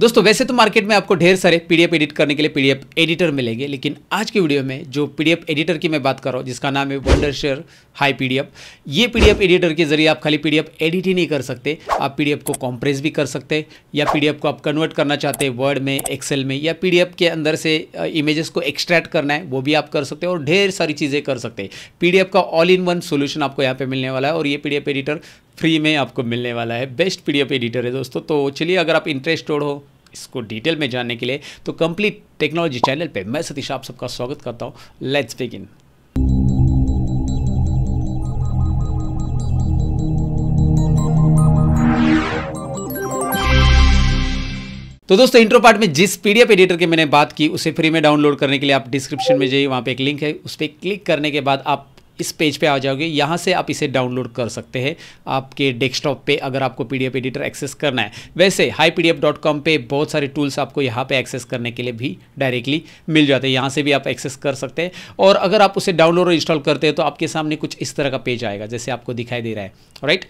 दोस्तों वैसे तो मार्केट में आपको ढेर सारे पीडीएफ एडिट करने के लिए पीडीएफ एडिटर मिलेंगे लेकिन आज की वीडियो में जो पीडीएफ एडिटर की मैं बात कर रहा हूँ जिसका नाम है वंडर शेयर हाई पीडीएफ ये पीडीएफ एडिटर के जरिए आप खाली पीडीएफ एडिट ही नहीं कर सकते आप पीडीएफ को कॉम्प्रेस भी कर सकते या पी को आप कन्वर्ट करना चाहते हैं वर्ड में एक्सेल में या पी के अंदर से इमेजेस को एक्सट्रैक्ट करना है वो भी आप कर सकते हैं और ढेर सारी चीज़ें कर सकते हैं पी का ऑल इन वन सोल्यूशन आपको यहाँ पर मिलने वाला है और ये पी एडिटर फ्री में आपको मिलने वाला है बेस्ट पी एडिटर है दोस्तों तो चलिए अगर आप इंटरेस्ट हो इसको डिटेल में जानने के लिए तो कंप्लीट टेक्नोलॉजी चैनल पे मैं सतीश आप सबका स्वागत करता हूँ लेट्स बिगिन तो दोस्तों इंट्रो पार्ट में जिस पीडीएफ एडिटर की मैंने बात की उसे फ्री में डाउनलोड करने के लिए आप डिस्क्रिप्शन में जाइए वहाँ पे एक लिंक है उस पर क्लिक करने के बाद आप इस पेज पे आ जाओगे यहाँ से आप इसे डाउनलोड कर सकते हैं आपके डेस्कटॉप पे अगर आपको पीडीएफ एडिटर एक्सेस करना है वैसे हाई हाईपीडीएफ.com पे बहुत सारे टूल्स आपको यहाँ पे एक्सेस करने के लिए भी डायरेक्टली मिल जाते हैं यहाँ से भी आप एक्सेस कर सकते हैं और अगर आप उसे डाउनलोड और इंस्टॉल करते हैं तो आपके सामने कुछ इस तरह का पेज आएगा जैसे आपको दिखाई दे रहा है राइट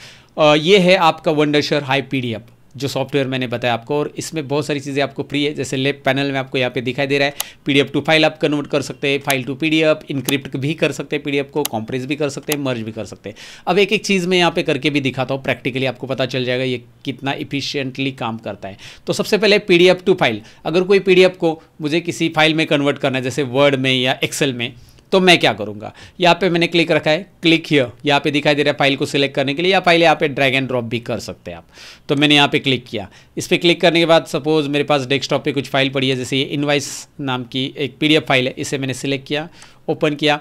ये है आपका वंडरशर हाई पी जो सॉफ्टवेयर मैंने बताया आपको और इसमें बहुत सारी चीज़ें आपको फ्री है जैसे लेफ्ट पैनल में आपको यहाँ पे दिखाई दे रहा है पीडीएफ टू फाइल आप कन्वर्ट कर सकते हैं फाइल टू पीडीएफ इंक्रिप्ट भी कर सकते हैं पीडीएफ को कॉम्प्रेस भी कर सकते हैं मर्ज भी कर सकते हैं अब एक एक चीज़ मैं यहाँ पे करके भी दिखाता हूँ प्रैक्टिकली आपको पता चल जाएगा ये कितना इफिशियंटली काम करता है तो सबसे पहले पी टू फाइल अगर कोई पी को मुझे किसी फाइल में कन्वर्ट करना है जैसे वर्ड में या एक्सेल में तो मैं क्या करूँगा यहाँ पे मैंने क्लिक रखा है क्लिक हियर यहाँ पे दिखाई दे रहा है फाइल को सिलेक्ट करने के लिए या फाइल यहाँ पे ड्रैग एंड ड्रॉप भी कर सकते हैं आप तो मैंने यहाँ पे क्लिक किया इस पर क्लिक करने के बाद सपोज मेरे पास डेस्कटॉप पे कुछ फाइल पड़ी है जैसे ये इनवाइस नाम की एक पीडीएफ फाइल है इसे मैंने सिलेक्ट किया ओपन किया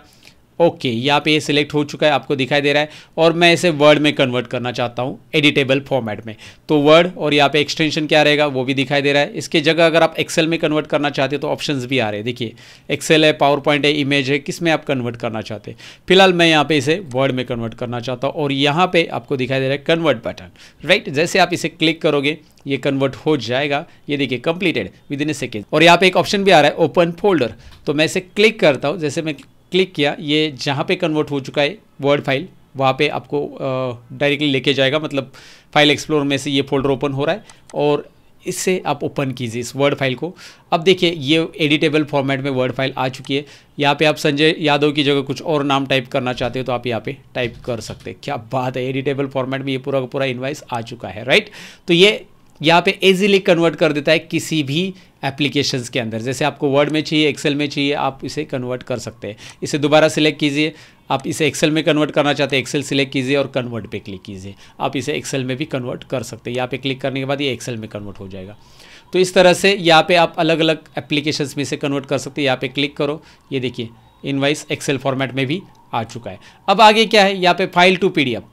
ओके यहाँ पे ये सिलेक्ट हो चुका है आपको दिखाई दे रहा है और मैं इसे वर्ड में कन्वर्ट करना चाहता हूँ एडिटेबल फॉर्मेट में तो वर्ड और यहाँ पे एक्सटेंशन क्या रहेगा वो भी दिखाई दे रहा है इसके जगह अगर आप एक्सेल में कन्वर्ट करना चाहते हो तो ऑप्शन भी आ रहे हैं देखिए एक्सेल है पावर पॉइंट है इमेज है किस में आप कन्वर्ट करना चाहते हैं फिलहाल मैं यहाँ पर इसे वर्ड में कन्वर्ट करना चाहता हूँ और यहाँ पर आपको दिखाई दे रहा है कन्वर्ट बटन राइट जैसे आप इसे क्लिक करोगे ये कन्वर्ट हो जाएगा ये देखिए completed within a second और यहाँ पे एक ऑप्शन भी आ रहा है ओपन फोल्डर तो मैं इसे क्लिक करता हूँ जैसे मैं क्लिक किया ये जहाँ पे कन्वर्ट हो चुका है वर्ड फाइल वहाँ पे आपको डायरेक्टली लेके जाएगा मतलब फाइल एक्सप्लोर में से ये फोल्डर ओपन हो रहा है और इससे आप ओपन कीजिए इस वर्ड फाइल को अब देखिए ये एडिटेबल फॉर्मेट में वर्ड फाइल आ चुकी है यहाँ पे आप संजय यादव की जगह कुछ और नाम टाइप करना चाहते हो तो आप यहाँ पे टाइप कर सकते हैं क्या बात है एडिटेबल फॉर्मेट में ये पूरा का पूरा इन्वाइस आ चुका है राइट तो ये यहाँ पे ईजिली कन्वर्ट कर देता है किसी भी एप्लीकेशंस के अंदर जैसे आपको वर्ड में चाहिए एक्सेल में चाहिए आप इसे कन्वर्ट कर सकते हैं इसे दोबारा सिलेक्ट कीजिए आप इसे एक्सेल में कन्वर्ट करना चाहते हैं एक्सेल सिलेक्ट कीजिए और कन्वर्ट पे क्लिक कीजिए आप इसे एक्सेल में भी कन्वर्ट कर सकते हैं यहाँ पे क्लिक करने के बाद ये एक्सेल में कन्वर्ट हो जाएगा तो इस तरह से यहाँ पे आप अलग अलग एप्लीकेशन में इसे कन्वर्ट कर सकते हैं यहाँ पे क्लिक करो ये देखिए इनवाइस एक्सेल फॉर्मेट में भी आ चुका है अब आगे क्या है यहाँ पे फाइल टू एफ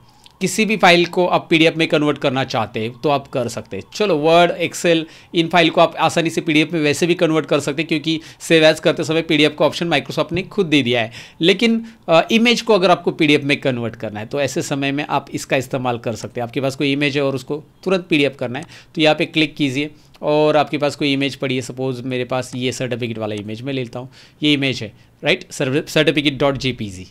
किसी भी फाइल को आप पीडीएफ में कन्वर्ट करना चाहते हैं तो आप कर सकते हैं चलो वर्ड एक्सेल इन फाइल को आप आसानी से पीडीएफ में वैसे भी कन्वर्ट कर सकते हैं क्योंकि सेव एज करते समय पीडीएफ का ऑप्शन माइक्रोसॉफ्ट ने खुद दे दिया है लेकिन इमेज को अगर आपको पीडीएफ में कन्वर्ट करना है तो ऐसे समय में आप इसका इस्तेमाल कर सकते हैं आपके पास कोई इमेज है और उसको तुरंत पी करना है तो यहाँ पर क्लिक कीजिए और आपके पास कोई इमेज पड़ी है सपोज मेरे पास ये सर्टिफिकेट वाला इमेज मैं लेता हूँ ये इमेज है right certificate dot J P G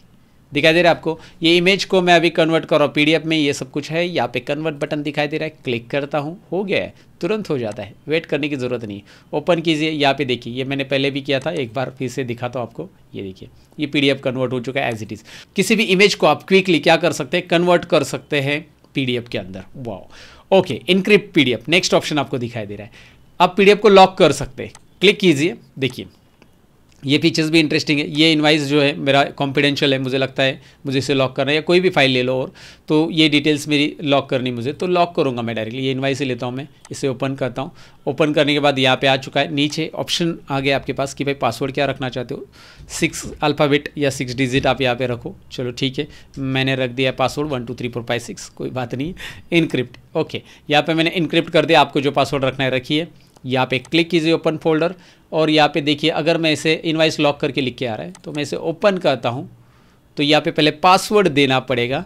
दिखाई दे रहा है आपको ये इमेज को मैं अभी कन्वर्ट कर रहा हूँ पीडीएफ में ये सब कुछ है यहाँ पे कन्वर्ट बटन दिखाई दे रहा है क्लिक करता हूँ हो गया है तुरंत हो जाता है वेट करने की ज़रूरत नहीं ओपन कीजिए यहाँ पे देखिए ये मैंने पहले भी किया था एक बार फिर से दिखाता हूँ आपको ये देखिए ये पीडीएफ कन्वर्ट हो चुका है एज इट इज़ किसी भी इमेज को आप क्विकली क्या कर सकते हैं कन्वर्ट कर सकते हैं पीडीएफ के अंदर wow okay encrypt PDF next option आपको दिखाई दे रहा है आप पीडीएफ को लॉक कर सकते हैं क्लिक कीजिए देखिए ये फीचर्स भी इंटरेस्टिंग है ये इनवाइस जो है मेरा कॉन्फिडेंशियल है मुझे लगता है मुझे इसे लॉक करना है या कोई भी फाइल ले लो और तो ये डिटेल्स मेरी लॉक करनी मुझे तो लॉक करूँगा मैं डायरेक्टली ये इनवाइस ही लेता हूँ मैं इसे ओपन करता हूँ ओपन करने के बाद यहाँ पे आ चुका है नीचे ऑप्शन आ गया आपके पास कि भाई पासवर्ड क्या रखना चाहते हो सिक्स अल्फ़ाबेट या सिक्स डिजिट आप यहाँ पर रखो चलो ठीक है मैंने रख दिया password one two three four five six कोई बात नहीं इनक्रिप्ट ओके यहाँ पर मैंने इनक्रिप्ट कर दिया आपको जो पासवर्ड रखना है रखिए यहाँ पे क्लिक कीजिए ओपन फोल्डर और यहाँ पे देखिए अगर मैं इसे इनवाइस लॉक करके लिख के आ रहा है तो मैं इसे ओपन करता हूँ तो यहाँ पे पहले पासवर्ड देना पड़ेगा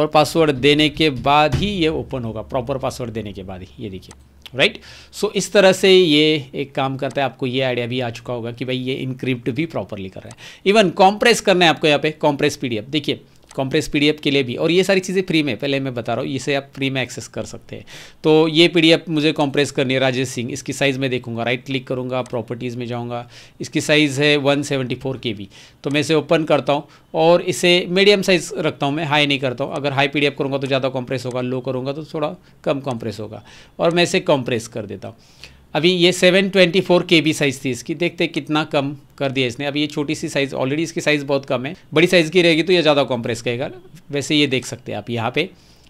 और पासवर्ड देने के बाद ही ये ओपन होगा प्रॉपर पासवर्ड देने के बाद ही ये देखिए राइट सो so, इस तरह से ये एक काम करता है आपको ये आइडिया भी आ चुका होगा कि भाई ये इनक्रिप्ट भी प्रॉपरली कर रहा है इवन कॉम्प्रेस करना है आपको यहाँ पे कॉम्प्रेस पीडीएफ देखिए कॉम्प्रेस पी के लिए भी और ये सारी चीज़ें फ्री में पहले मैं बता रहा हूँ इसे आप फ्री में एक्सेस कर सकते हैं तो ये पी मुझे कॉम्प्रेस करनी है राजेश सिंह इसकी साइज़ मैं देखूंगा राइट क्लिक करूंगा प्रॉपर्टीज़ में जाऊँगा इसकी साइज़ है वन सेवेंटी फोर के तो मैं इसे ओपन करता हूँ और इसे मीडियम साइज़ रखता हूँ मैं हाई नहीं करता हूँ अगर हाई पी करूंगा तो ज़्यादा कॉम्प्रेस होगा लो करूँगा तो थोड़ा कम कॉम्प्रेस होगा और मैं इसे कॉम्प्रेस कर देता हूँ अभी ये 724 बी साइज़ थी इसकी देखते कितना कम कर दिया इसने अभी ये छोटी सी साइज़ ऑलरेडी इसकी साइज़ बहुत कम है बड़ी साइज़ की रहेगी तो ये ज़्यादा कॉम्प्रेस करेगा वैसे ये देख सकते हैं आप यहाँ पे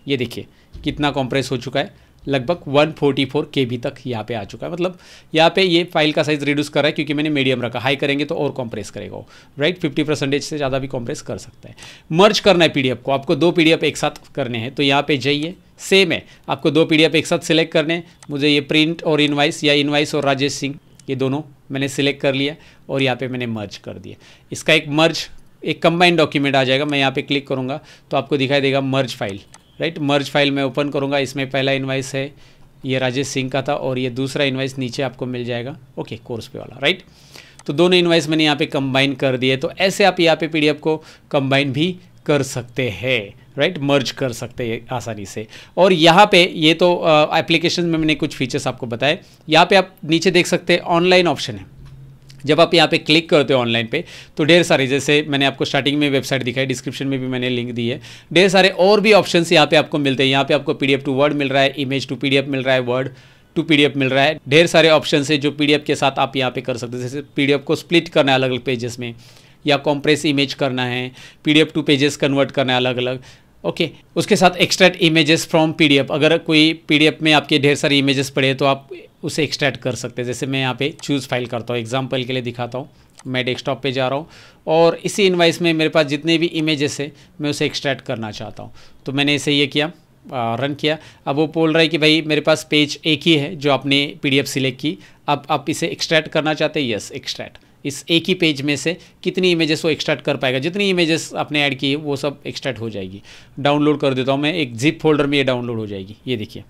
ये देखिए कितना कॉम्प्रेस हो चुका है लगभग 144 बी तक यहाँ पे आ चुका है मतलब यहाँ पे ये फाइल का साइज़ रिड्यूस कर रहा है क्योंकि मैंने मीडियम रखा हाई करेंगे तो और कॉम्प्रेस करेगा वो राइट 50 परसेंटेज से ज़्यादा भी कॉम्प्रेस कर सकता है मर्ज करना है पीडीएफ को आपको दो पीडीएफ एक साथ करने हैं तो यहाँ पे जाइए सेम है आपको दो पी एक साथ सिलेक्ट करने मुझे ये प्रिंट और इनवाइस या इनवाइस और राजेश सिंह ये दोनों मैंने सिलेक्ट कर लिया और यहाँ पे मैंने मर्ज कर दिया इसका एक मर्ज एक कंबाइंड डॉक्यूमेंट आ जाएगा मैं यहाँ पे क्लिक करूँगा तो आपको दिखाई देगा merge file right merge file मैं ओपन करूँगा इसमें पहला इन्वाइस है ये राजेश सिंह का था और ये दूसरा इन्वाइस नीचे आपको मिल जाएगा ओके कोर्स पे वाला राइट तो दोनों इन्वाइस मैंने यहाँ पे कंबाइन कर दिए तो ऐसे आप यहाँ पे पी को कंबाइन भी कर सकते हैं राइट right? मर्ज कर सकते हैं आसानी से और यहाँ पे ये तो एप्लीकेशन uh, में मैंने कुछ फीचर्स आपको बताए यहाँ पे आप नीचे देख सकते हैं ऑनलाइन ऑप्शन है जब आप यहाँ पे क्लिक करते हो ऑनलाइन पे तो ढेर सारे जैसे मैंने आपको स्टार्टिंग में वेबसाइट दिखाई डिस्क्रिप्शन में भी मैंने लिंक दी है ढेर सारे और भी ऑप्शन यहाँ पे आपको मिलते हैं यहाँ पे आपको पी टू वर्ड मिल रहा है इमेज टू पी मिल रहा है वर्ड टू पी मिल रहा है ढेर सारे ऑप्शन है जो पी के साथ आप यहाँ पे कर सकते हैं जैसे पी को स्प्लिट करना है अलग अलग पेजेस में या कॉम्प्रेस इमेज करना है पीडीएफ टू पेजेस कन्वर्ट करना है अलग अलग ओके okay. उसके साथ एक्सट्रैक्ट इमेजेस फ्रॉम पीडीएफ अगर कोई पीडीएफ में आपके ढेर सारी इमेजेस पड़े तो आप उसे एक्सट्रैक्ट कर सकते हैं जैसे मैं यहाँ पे चूज़ फाइल करता हूँ एग्जाम्पल के लिए दिखाता हूँ मैं डेस्कटॉप पे जा रहा हूँ और इसी इन्वाइस में मेरे पास जितने भी इमेजेस है मैं उसे एक्सट्रैक्ट करना चाहता हूँ तो मैंने इसे ये किया रन किया अब वो बोल रहा है कि भाई मेरे पास पेज एक ही है जो आपने पी एफ सिलेक्ट की अब आप इसे एक्सट्रैक्ट करना चाहते हैं यस एक्सट्रैक्ट इस एक ही पेज में से कितनी इमेजेस वो एक्सट्रैक्ट कर पाएगा जितनी इमेजेस आपने ऐड की वो सब एक्सट्रैक्ट हो जाएगी डाउनलोड कर देता हूँ मैं एक जिप फोल्डर में ये डाउनलोड हो जाएगी ये देखिए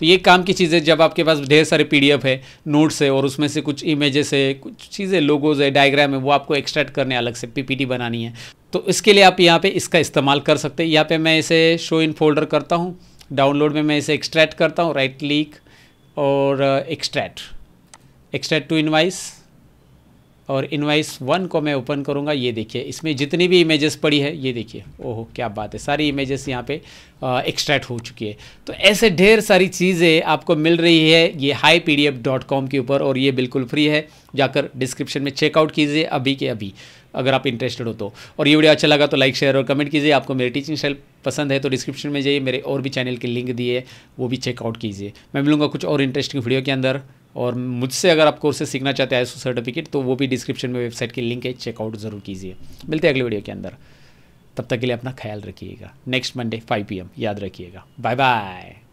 तो ये काम की चीज़ें जब आपके पास ढेर सारे पीडीएफ है नोट्स है और उसमें से कुछ इमेजेस है कुछ चीज़ें लोगोज है डायग्राम है वो आपको एक्सट्रैक्ट करने अलग से पीपीटी बनानी है तो इसके लिए आप यहाँ पे इसका इस्तेमाल कर सकते हैं यहाँ पे मैं इसे शो इन फोल्डर करता हूँ डाउनलोड में मैं इसे एक्सट्रैक्ट करता हूँ राइट क्लिक और एक्सट्रैक्ट एक्सट्रैक्ट टू इनवाइस और इनवाइस वन को मैं ओपन करूँगा ये देखिए इसमें जितनी भी इमेजेस पड़ी है ये देखिए ओहो क्या बात है सारी इमेजेस यहाँ पे एक्सट्रैक्ट हो चुकी है तो ऐसे ढेर सारी चीज़ें आपको मिल रही है ये हाई के ऊपर और ये बिल्कुल फ्री है जाकर डिस्क्रिप्शन में चेकआउट कीजिए अभी के अभी अगर आप इंटरेस्टेड हो तो और ये वीडियो अच्छा लगा तो लाइक शेयर और कमेंट कीजिए आपको मेरी टीचिंग स्टाइल पसंद है तो डिस्क्रिप्शन में जाइए मेरे और भी चैनल के लिंक दिए वो भी चेकआउट कीजिए मैं मिलूंगा कुछ और इंटरेस्टिंग वीडियो के अंदर और मुझसे अगर आप कोर्सेज सीखना चाहते हैं आईएसओ सर्टिफिकेट तो वो भी डिस्क्रिप्शन में वेबसाइट की लिंक है चेकआउट ज़रूर कीजिए मिलते हैं अगले वीडियो के अंदर तब तक के लिए अपना ख्याल रखिएगा नेक्स्ट मंडे 5 पीएम याद रखिएगा बाय बाय